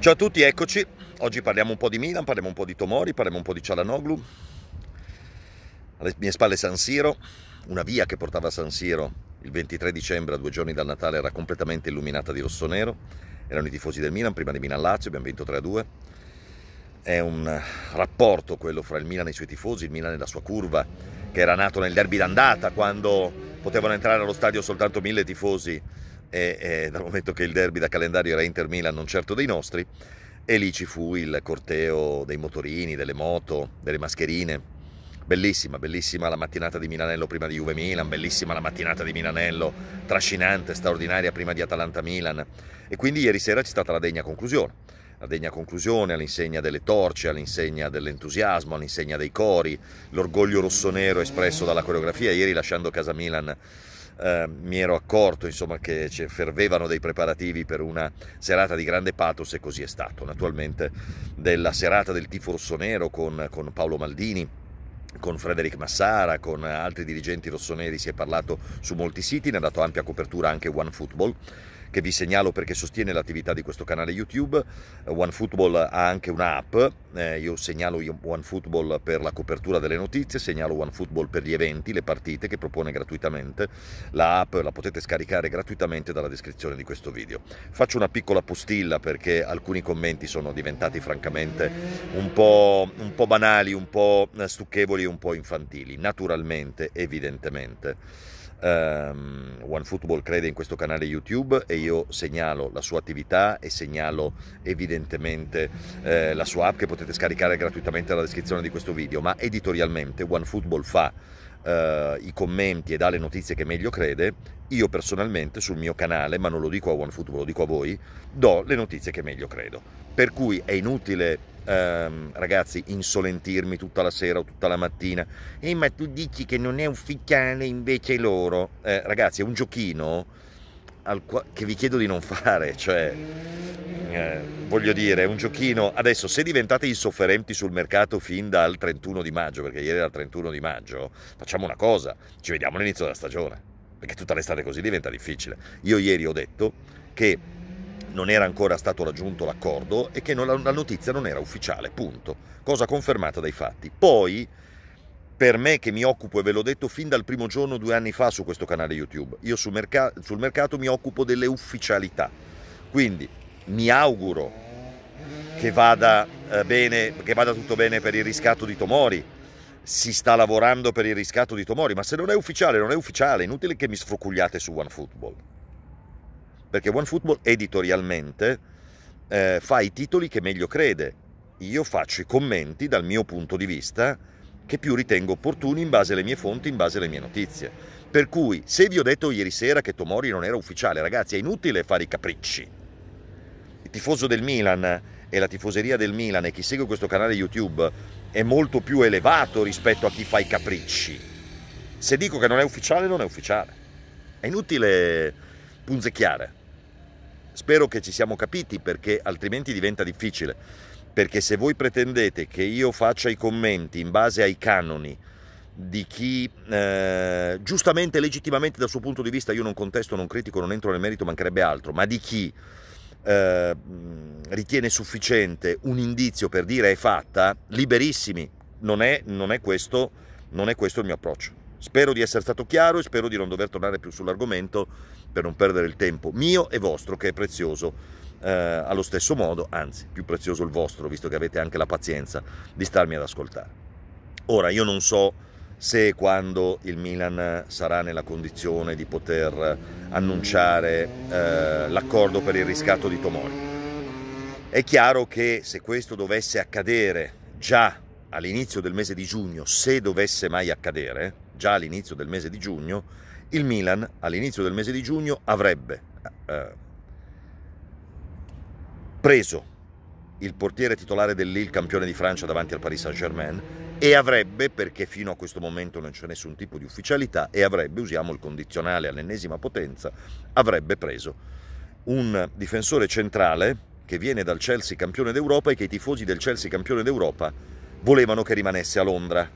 Ciao a tutti, eccoci. Oggi parliamo un po' di Milan, parliamo un po' di Tomori, parliamo un po' di Cialanoglu. Alle mie spalle San Siro, una via che portava a San Siro il 23 dicembre, a due giorni dal Natale, era completamente illuminata di rosso-nero. Erano i tifosi del Milan, prima di Milan-Lazio, abbiamo vinto 3-2. È un rapporto quello fra il Milan e i suoi tifosi, il Milan e la sua curva, che era nato nel derby d'andata, quando potevano entrare allo stadio soltanto mille tifosi e, e, dal momento che il derby da calendario era Inter-Milan, non certo dei nostri, e lì ci fu il corteo dei motorini, delle moto, delle mascherine. Bellissima, bellissima la mattinata di Milanello prima di Juve Milan, bellissima la mattinata di Milanello, trascinante, straordinaria prima di Atalanta Milan. E quindi ieri sera c'è stata la degna conclusione. La degna conclusione all'insegna delle torce, all'insegna dell'entusiasmo, all'insegna dei cori, l'orgoglio rossonero espresso dalla coreografia, ieri lasciando casa Milan eh, mi ero accorto insomma, che fervevano dei preparativi per una serata di grande pathos e così è stato. Naturalmente della serata del tifo rossonero con, con Paolo Maldini con Frederic Massara, con altri dirigenti rossoneri si è parlato su molti siti, ne ha dato ampia copertura anche OneFootball che vi segnalo perché sostiene l'attività di questo canale YouTube. OneFootball ha anche un'app, eh, io segnalo OneFootball per la copertura delle notizie, segnalo OneFootball per gli eventi, le partite che propone gratuitamente. La app la potete scaricare gratuitamente dalla descrizione di questo video. Faccio una piccola postilla perché alcuni commenti sono diventati francamente un po', un po banali, un po' stucchevoli, un po' infantili, naturalmente, evidentemente. Um, ehm, OneFootball crede in questo canale YouTube e io segnalo la sua attività e segnalo evidentemente eh, la sua app che potete scaricare gratuitamente dalla descrizione di questo video, ma editorialmente OneFootball fa eh, i commenti e dà le notizie che meglio crede, io personalmente sul mio canale, ma non lo dico a OneFootball, lo dico a voi, do le notizie che meglio credo. Per cui è inutile Um, ragazzi, insolentirmi tutta la sera o tutta la mattina. Eh, ma tu dici che non è ufficiale invece loro. Eh, ragazzi, è un giochino che vi chiedo di non fare, cioè eh, voglio dire, un giochino. Adesso, se diventate insofferenti sul mercato fin dal 31 di maggio, perché ieri era il 31 di maggio, facciamo una cosa, ci vediamo all'inizio della stagione, perché tutta l'estate così diventa difficile. Io ieri ho detto che non era ancora stato raggiunto l'accordo e che non, la notizia non era ufficiale, punto. Cosa confermata dai fatti. Poi per me che mi occupo, e ve l'ho detto fin dal primo giorno due anni fa su questo canale YouTube, io sul, merc sul mercato mi occupo delle ufficialità. Quindi mi auguro che vada, eh, bene, che vada tutto bene per il riscatto di Tomori, si sta lavorando per il riscatto di Tomori, ma se non è ufficiale, non è ufficiale, inutile che mi sfrucugliate su OneFootball. Perché OneFootball editorialmente eh, fa i titoli che meglio crede. Io faccio i commenti dal mio punto di vista che più ritengo opportuni in base alle mie fonti, in base alle mie notizie. Per cui, se vi ho detto ieri sera che Tomori non era ufficiale, ragazzi, è inutile fare i capricci. Il tifoso del Milan e la tifoseria del Milan e chi segue questo canale YouTube è molto più elevato rispetto a chi fa i capricci. Se dico che non è ufficiale, non è ufficiale. È inutile punzecchiare. Spero che ci siamo capiti perché altrimenti diventa difficile perché se voi pretendete che io faccia i commenti in base ai canoni di chi eh, giustamente, legittimamente dal suo punto di vista, io non contesto, non critico, non entro nel merito, mancherebbe altro, ma di chi eh, ritiene sufficiente un indizio per dire è fatta, liberissimi, non è, non è, questo, non è questo il mio approccio. Spero di essere stato chiaro e spero di non dover tornare più sull'argomento per non perdere il tempo mio e vostro che è prezioso eh, allo stesso modo, anzi più prezioso il vostro, visto che avete anche la pazienza di starmi ad ascoltare. Ora, io non so se e quando il Milan sarà nella condizione di poter annunciare eh, l'accordo per il riscatto di Tomori. È chiaro che se questo dovesse accadere già all'inizio del mese di giugno, se dovesse mai accadere, già all'inizio del mese di giugno, il Milan all'inizio del mese di giugno avrebbe eh, preso il portiere titolare del Lille campione di Francia davanti al Paris Saint-Germain e avrebbe, perché fino a questo momento non c'è nessun tipo di ufficialità, e avrebbe, usiamo il condizionale all'ennesima potenza, avrebbe preso un difensore centrale che viene dal Chelsea campione d'Europa e che i tifosi del Chelsea campione d'Europa volevano che rimanesse a Londra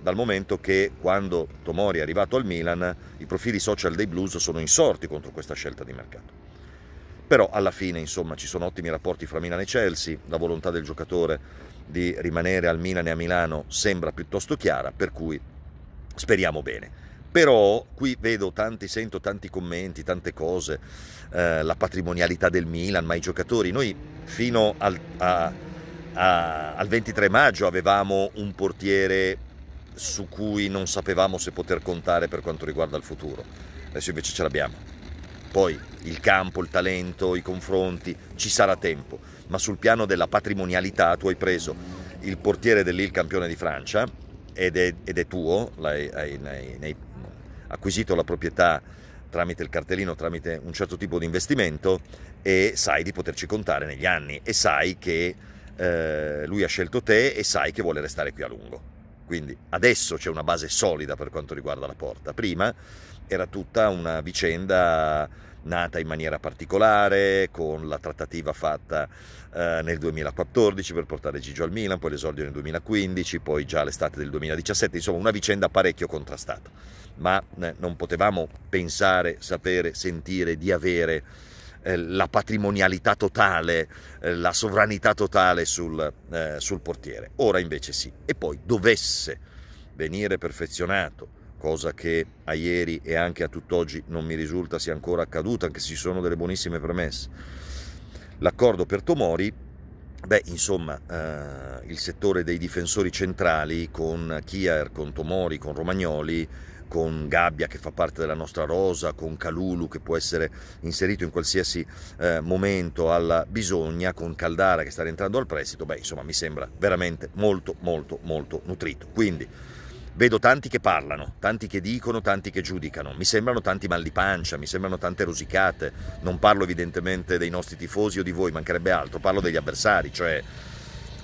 dal momento che quando Tomori è arrivato al Milan i profili social dei Blues sono insorti contro questa scelta di mercato però alla fine insomma ci sono ottimi rapporti fra Milan e Chelsea, la volontà del giocatore di rimanere al Milan e a Milano sembra piuttosto chiara, per cui speriamo bene. Però qui vedo tanti, sento tanti commenti, tante cose, eh, la patrimonialità del Milan, ma i giocatori, noi fino al, a, a, al 23 maggio avevamo un portiere su cui non sapevamo se poter contare per quanto riguarda il futuro, adesso invece ce l'abbiamo. Poi il campo, il talento, i confronti, ci sarà tempo, ma sul piano della patrimonialità tu hai preso il portiere dell'IL campione di Francia ed è, ed è tuo, l'hai, hai, hai, hai acquisito la proprietà tramite il cartellino, tramite un certo tipo di investimento e sai di poterci contare negli anni e sai che eh, lui ha scelto te e sai che vuole restare qui a lungo. Quindi adesso c'è una base solida per quanto riguarda la porta. Prima era tutta una vicenda nata in maniera particolare, con la trattativa fatta eh, nel 2014 per portare Gigio al Milan, poi l'esordio nel 2015, poi già l'estate del 2017, insomma una vicenda parecchio contrastata, ma eh, non potevamo pensare, sapere, sentire di avere eh, la patrimonialità totale, eh, la sovranità totale sul, eh, sul portiere. Ora invece sì. E poi dovesse venire perfezionato cosa che a ieri e anche a tutt'oggi non mi risulta sia ancora accaduta, anche se ci sono delle buonissime premesse. L'accordo per Tomori, beh, insomma, eh, il settore dei difensori centrali con Chiar, con Tomori, con Romagnoli, con Gabbia che fa parte della nostra rosa, con Calulu che può essere inserito in qualsiasi eh, momento alla bisogna, con Caldara che sta rientrando al prestito, beh insomma mi sembra veramente molto molto molto nutrito. Quindi Vedo tanti che parlano, tanti che dicono, tanti che giudicano. Mi sembrano tanti mal di pancia, mi sembrano tante rosicate. Non parlo evidentemente dei nostri tifosi o di voi, mancherebbe altro. Parlo degli avversari, cioè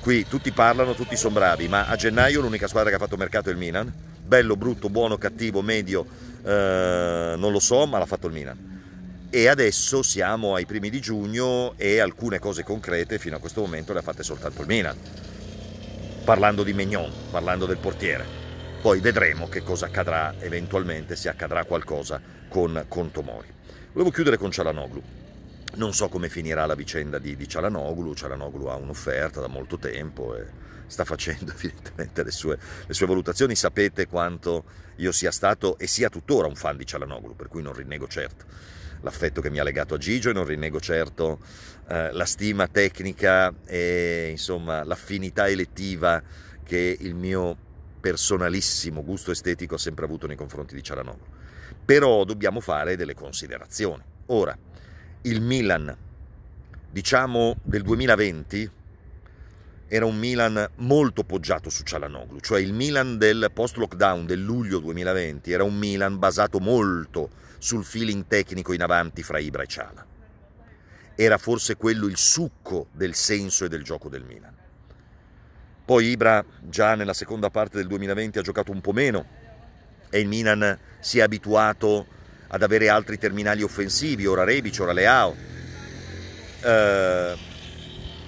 qui tutti parlano, tutti sono bravi, ma a gennaio l'unica squadra che ha fatto mercato è il Milan. Bello, brutto, buono, cattivo, medio, eh, non lo so, ma l'ha fatto il Milan. E adesso siamo ai primi di giugno e alcune cose concrete fino a questo momento le ha fatte soltanto il Milan. Parlando di Mignon, parlando del portiere. Poi vedremo che cosa accadrà eventualmente, se accadrà qualcosa con, con Tomori. Volevo chiudere con Cialanoglu. Non so come finirà la vicenda di, di Cialanoglu, Cialanoglu ha un'offerta da molto tempo e sta facendo evidentemente le sue, le sue, valutazioni. Sapete quanto io sia stato e sia tuttora un fan di Cialanoglu, per cui non rinnego certo l'affetto che mi ha legato a Gigio e non rinnego certo eh, la stima tecnica e insomma l'affinità elettiva che il mio personalissimo gusto estetico ha sempre avuto nei confronti di Ciaranoglu. Però dobbiamo fare delle considerazioni. Ora, il Milan, diciamo del 2020, era un Milan molto poggiato su Cialanoglu, cioè il Milan del post-lockdown del luglio 2020 era un Milan basato molto sul feeling tecnico in avanti fra Ibra e Ciala. Era forse quello il succo del senso e del gioco del Milan. Poi Ibra già nella seconda parte del 2020 ha giocato un po' meno e il Milan si è abituato ad avere altri terminali offensivi, ora Rebic, ora Leao. Eh,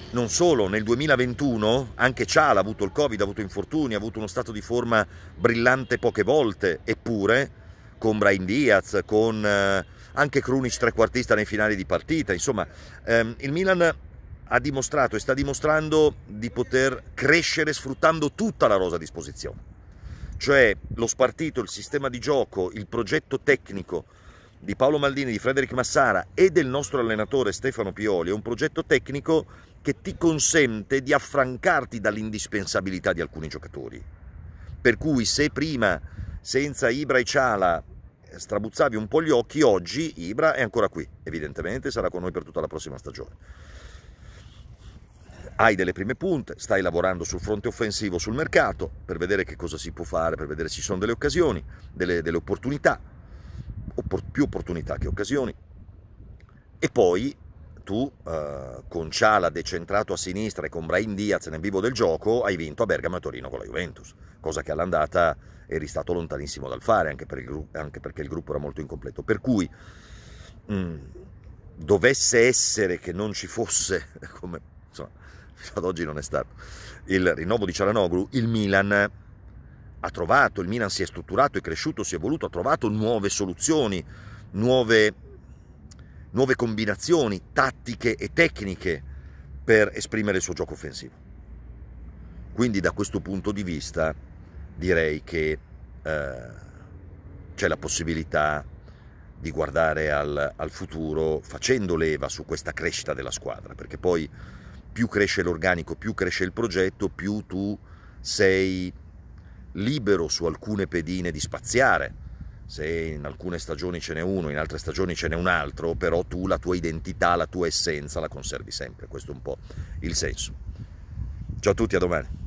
non solo, nel 2021 anche Ciala ha avuto il Covid, ha avuto infortuni, ha avuto uno stato di forma brillante poche volte, eppure con Brian Diaz, con eh, anche Krunic trequartista nei finali di partita, insomma ehm, il Milan ha dimostrato e sta dimostrando di poter crescere sfruttando tutta la rosa a disposizione. Cioè lo spartito, il sistema di gioco, il progetto tecnico di Paolo Maldini, di Frederic Massara e del nostro allenatore Stefano Pioli è un progetto tecnico che ti consente di affrancarti dall'indispensabilità di alcuni giocatori. Per cui se prima senza Ibra e Ciala strabuzzavi un po' gli occhi, oggi Ibra è ancora qui, evidentemente sarà con noi per tutta la prossima stagione hai delle prime punte, stai lavorando sul fronte offensivo sul mercato per vedere che cosa si può fare, per vedere se ci sono delle occasioni, delle, delle opportunità, oppor- più opportunità che occasioni. E poi tu eh, con Ciala decentrato a sinistra e con Brain Diaz nel vivo del gioco hai vinto a Bergamo e Torino con la Juventus, cosa che all'andata eri stato lontanissimo dal fare anche, per gru- anche perché il gruppo era molto incompleto. Per cui mh, mm, dovesse essere che non ci fosse, come fino ad oggi non è stato, il rinnovo di Cialanoglu, il Milan ha trovato, il Milan si è strutturato, è cresciuto, si è evoluto, ha trovato nuove soluzioni, nuove, nuove combinazioni tattiche e tecniche per esprimere il suo gioco offensivo. Quindi da questo punto di vista direi che eh, c'è la possibilità di guardare al, al futuro facendo leva su questa crescita della squadra, perché poi più cresce l'organico, più cresce il progetto, più tu sei libero su alcune pedine di spaziare. Se in alcune stagioni ce n'è uno, in altre stagioni ce n'è un altro, però tu la tua identità, la tua essenza la conservi sempre. Questo è un po' il senso. Ciao a tutti, a domani.